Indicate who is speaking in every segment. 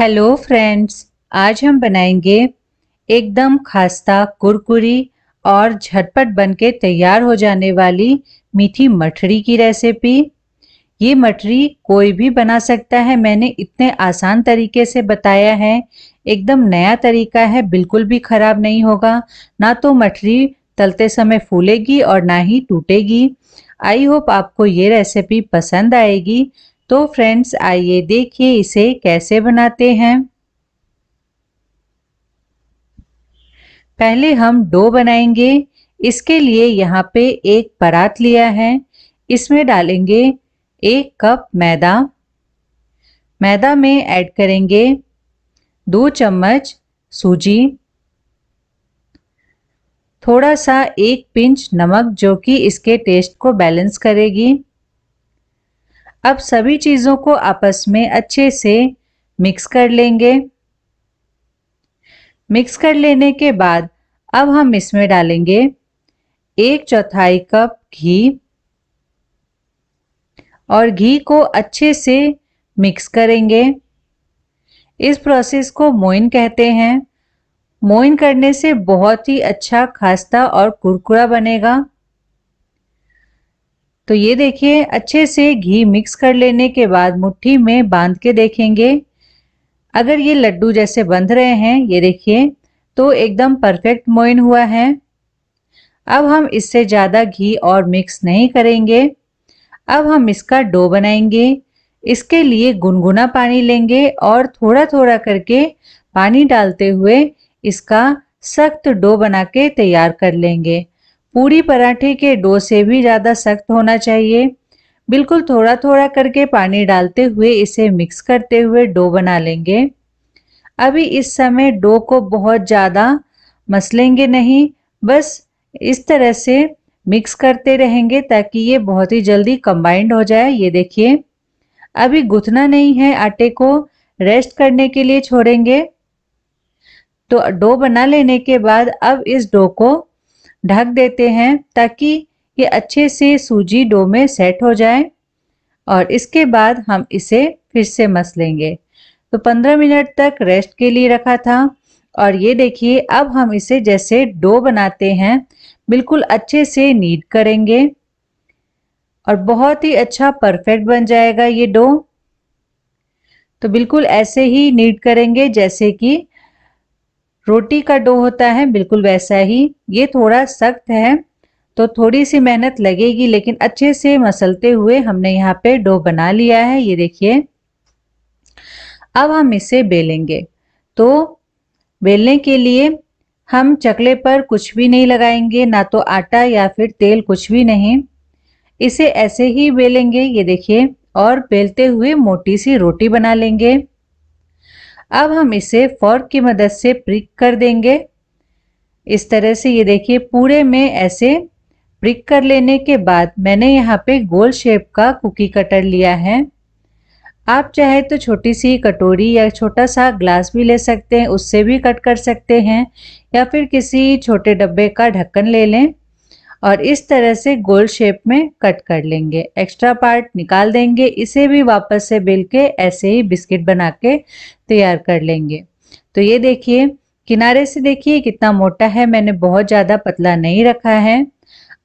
Speaker 1: hello friends आज हम बनाएंगे एकदम खास्ता कुरकुरी और झटपट बनके तैयार हो जाने वाली मीठी मठरी की रेसिपी ये मठरी कोई भी बना सकता है मैंने इतने आसान तरीके से बताया है एकदम नया तरीका है बिल्कुल भी खराब नहीं होगा ना तो मठरी तलते समय फूलेगी और ना ही टूटेगी आई होप आपको ये रेसिपी पसंद आएगी तो फ्रेंड्स आइए देखिए इसे कैसे बनाते हैं पहले हम डो बनाएंगे इसके लिए यहाँ पे एक परात लिया है इसमें डालेंगे एक कप मैदा मैदा में ऐड करेंगे दो चम्मच सूजी थोड़ा सा एक पिंच नमक जो कि इसके टेस्ट को बैलेंस करेगी अब सभी चीज़ों को आपस में अच्छे से मिक्स कर लेंगे मिक्स कर लेने के बाद अब हम इसमें डालेंगे एक चौथाई कप घी और घी को अच्छे से मिक्स करेंगे इस प्रोसेस को मोइन कहते हैं मोइन करने से बहुत ही अच्छा खास्ता और कुरकुरा बनेगा तो ये देखिए अच्छे से घी मिक्स कर लेने के बाद मुट्ठी में बांध के देखेंगे अगर ये लड्डू जैसे बंध रहे हैं ये देखिए तो एकदम परफेक्ट मोइन हुआ है अब हम इससे ज़्यादा घी और मिक्स नहीं करेंगे अब हम इसका डो बनाएंगे इसके लिए गुनगुना पानी लेंगे और थोड़ा थोड़ा करके पानी डालते हुए इसका सख्त डो बना के तैयार कर लेंगे पूरी पराठे के डो से भी ज़्यादा सख्त होना चाहिए बिल्कुल थोड़ा थोड़ा करके पानी डालते हुए इसे मिक्स करते हुए डो बना लेंगे अभी इस समय डो को बहुत ज़्यादा मसलेंगे नहीं बस इस तरह से मिक्स करते रहेंगे ताकि ये बहुत ही जल्दी कंबाइंड हो जाए ये देखिए अभी गुथना नहीं है आटे को रेस्ट करने के लिए छोड़ेंगे तो डो बना लेने के बाद अब इस डो को ढक देते हैं ताकि ये अच्छे से सूजी डो में सेट हो जाए और इसके बाद हम इसे फिर से मस लेंगे तो 15 मिनट तक रेस्ट के लिए रखा था और ये देखिए अब हम इसे जैसे डो बनाते हैं बिल्कुल अच्छे से नीट करेंगे और बहुत ही अच्छा परफेक्ट बन जाएगा ये डो तो बिल्कुल ऐसे ही नीट करेंगे जैसे कि रोटी का डो होता है बिल्कुल वैसा ही ये थोड़ा सख्त है तो थोड़ी सी मेहनत लगेगी लेकिन अच्छे से मसलते हुए हमने यहाँ पे डो बना लिया है ये देखिए अब हम इसे बेलेंगे तो बेलने के लिए हम चकले पर कुछ भी नहीं लगाएंगे ना तो आटा या फिर तेल कुछ भी नहीं इसे ऐसे ही बेलेंगे ये देखिए और बेलते हुए मोटी सी रोटी बना लेंगे अब हम इसे फॉर्क की मदद से प्रिक कर देंगे इस तरह से ये देखिए पूरे में ऐसे प्रिक कर लेने के बाद मैंने यहाँ पे गोल शेप का कुकी कटर लिया है आप चाहे तो छोटी सी कटोरी या छोटा सा ग्लास भी ले सकते हैं उससे भी कट कर सकते हैं या फिर किसी छोटे डब्बे का ढक्कन ले लें और इस तरह से गोल शेप में कट कर लेंगे एक्स्ट्रा पार्ट निकाल देंगे इसे भी वापस से बेल के ऐसे ही बिस्किट बना के तैयार कर लेंगे तो ये देखिए किनारे से देखिए कितना मोटा है मैंने बहुत ज़्यादा पतला नहीं रखा है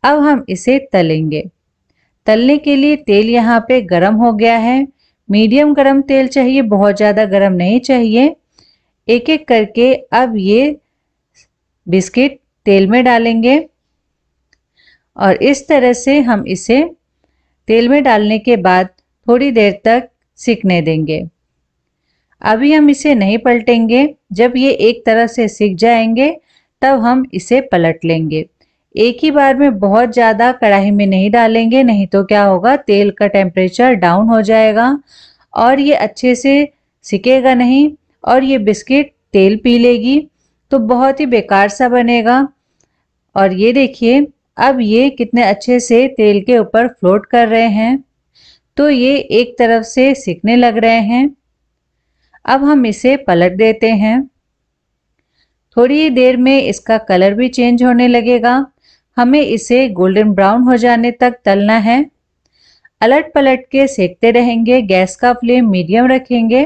Speaker 1: अब हम इसे तलेंगे तलने के लिए तेल यहाँ पे गरम हो गया है मीडियम गरम तेल चाहिए बहुत ज़्यादा गरम नहीं चाहिए एक एक करके अब ये बिस्किट तेल में डालेंगे और इस तरह से हम इसे तेल में डालने के बाद थोड़ी देर तक सीखने देंगे अभी हम इसे नहीं पलटेंगे जब ये एक तरह से सीख जाएंगे तब हम इसे पलट लेंगे एक ही बार में बहुत ज़्यादा कढ़ाई में नहीं डालेंगे नहीं तो क्या होगा तेल का टेम्परेचर डाउन हो जाएगा और ये अच्छे से सिकेगा नहीं और ये बिस्किट तेल पी लेगी तो बहुत ही बेकार सा बनेगा और ये देखिए अब ये कितने अच्छे से तेल के ऊपर फ्लोट कर रहे हैं तो ये एक तरफ से सिकने लग रहे हैं अब हम इसे पलट देते हैं थोड़ी ही देर में इसका कलर भी चेंज होने लगेगा हमें इसे गोल्डन ब्राउन हो जाने तक तलना है अलट पलट के सेकते रहेंगे गैस का फ्लेम मीडियम रखेंगे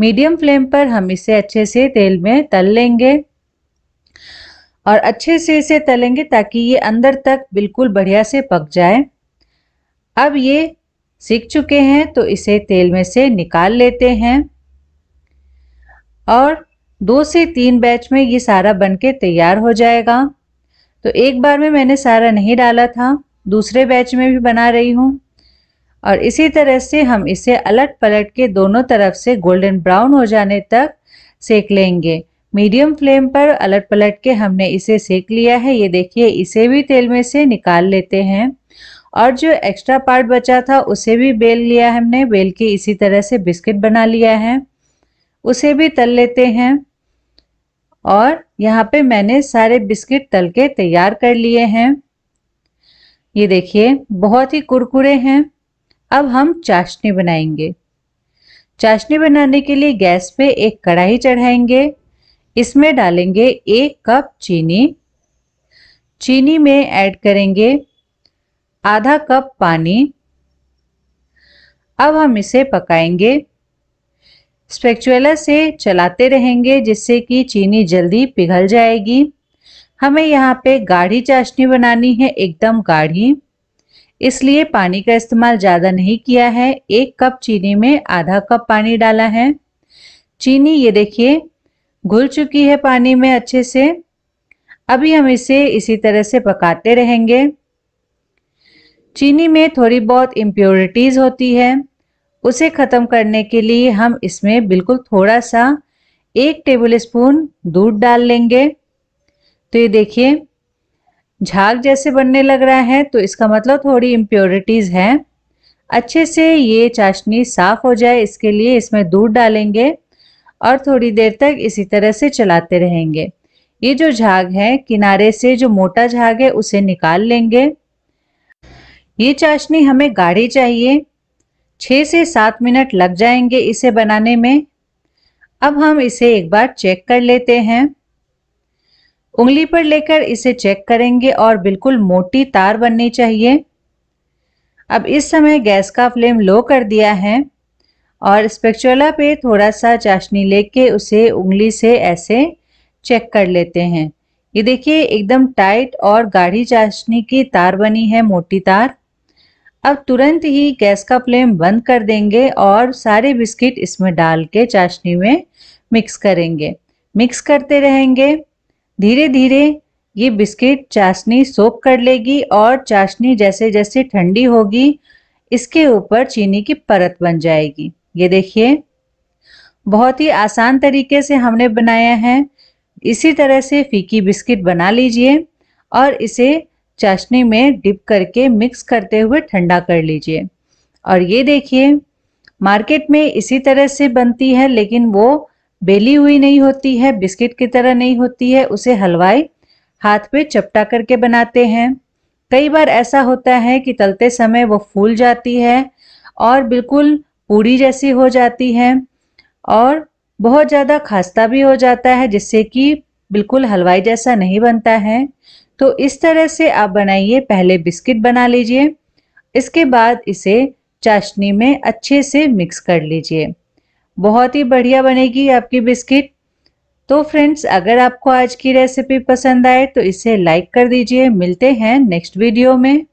Speaker 1: मीडियम फ्लेम पर हम इसे अच्छे से तेल में तल लेंगे और अच्छे से इसे तलेंगे ताकि ये अंदर तक बिल्कुल बढ़िया से पक जाए अब ये सीख चुके हैं तो इसे तेल में से निकाल लेते हैं और दो से तीन बैच में ये सारा बनके तैयार हो जाएगा तो एक बार में मैंने सारा नहीं डाला था दूसरे बैच में भी बना रही हूँ और इसी तरह से हम इसे अलट पलट के दोनों तरफ से गोल्डन ब्राउन हो जाने तक सेक लेंगे मीडियम फ्लेम पर अलट पलट के हमने इसे सेक लिया है ये देखिए इसे भी तेल में से निकाल लेते हैं और जो एक्स्ट्रा पार्ट बचा था उसे भी बेल लिया हमने बेल के इसी तरह से बिस्किट बना लिया है उसे भी तल लेते हैं और यहाँ पे मैंने सारे बिस्किट तल के तैयार कर लिए हैं ये देखिए बहुत ही कुरकुरे हैं अब हम चाशनी बनाएंगे चाशनी बनाने के लिए गैस पे एक कढ़ाई चढ़ाएंगे इसमें डालेंगे एक कप चीनी चीनी में ऐड करेंगे आधा कप पानी अब हम इसे पकाएंगे स्पेक्चुला से चलाते रहेंगे जिससे कि चीनी जल्दी पिघल जाएगी हमें यहाँ पे गाढ़ी चाशनी बनानी है एकदम गाढ़ी इसलिए पानी का इस्तेमाल ज़्यादा नहीं किया है एक कप चीनी में आधा कप पानी डाला है चीनी ये देखिए घुल चुकी है पानी में अच्छे से अभी हम इसे इसी तरह से पकाते रहेंगे चीनी में थोड़ी बहुत इम्प्योरिटीज़ होती है उसे ख़त्म करने के लिए हम इसमें बिल्कुल थोड़ा सा एक टेबल स्पून दूध डाल लेंगे तो ये देखिए झाग जैसे बनने लग रहा है तो इसका मतलब थोड़ी इम्प्योरिटीज़ है अच्छे से ये चाशनी साफ़ हो जाए इसके लिए इसमें दूध डालेंगे और थोड़ी देर तक इसी तरह से चलाते रहेंगे ये जो झाग है किनारे से जो मोटा झाग है उसे निकाल लेंगे ये चाशनी हमें गाढ़ी चाहिए छः से सात मिनट लग जाएंगे इसे बनाने में अब हम इसे एक बार चेक कर लेते हैं उंगली पर लेकर इसे चेक करेंगे और बिल्कुल मोटी तार बननी चाहिए अब इस समय गैस का फ्लेम लो कर दिया है और स्पेक्चुला पे थोड़ा सा चाशनी लेके उसे उंगली से ऐसे चेक कर लेते हैं ये देखिए एकदम टाइट और गाढ़ी चाशनी की तार बनी है मोटी तार अब तुरंत ही गैस का फ्लेम बंद कर देंगे और सारे बिस्किट इसमें डाल के चाशनी में मिक्स करेंगे मिक्स करते रहेंगे धीरे धीरे ये बिस्किट चाशनी सोप कर लेगी और चाशनी जैसे जैसे ठंडी होगी इसके ऊपर चीनी की परत बन जाएगी ये देखिए बहुत ही आसान तरीके से हमने बनाया है इसी तरह से फीकी बिस्किट बना लीजिए और इसे चाशनी में डिप करके मिक्स करते हुए ठंडा कर लीजिए और ये देखिए मार्केट में इसी तरह से बनती है लेकिन वो बेली हुई नहीं होती है बिस्किट की तरह नहीं होती है उसे हलवाई हाथ पे चपटा करके बनाते हैं कई बार ऐसा होता है कि तलते समय वो फूल जाती है और बिल्कुल पूरी जैसी हो जाती है और बहुत ज़्यादा खास्ता भी हो जाता है जिससे कि बिल्कुल हलवाई जैसा नहीं बनता है तो इस तरह से आप बनाइए पहले बिस्किट बना लीजिए इसके बाद इसे चाशनी में अच्छे से मिक्स कर लीजिए बहुत ही बढ़िया बनेगी आपकी बिस्किट तो फ्रेंड्स अगर आपको आज की रेसिपी पसंद आए तो इसे लाइक कर दीजिए मिलते हैं नेक्स्ट वीडियो में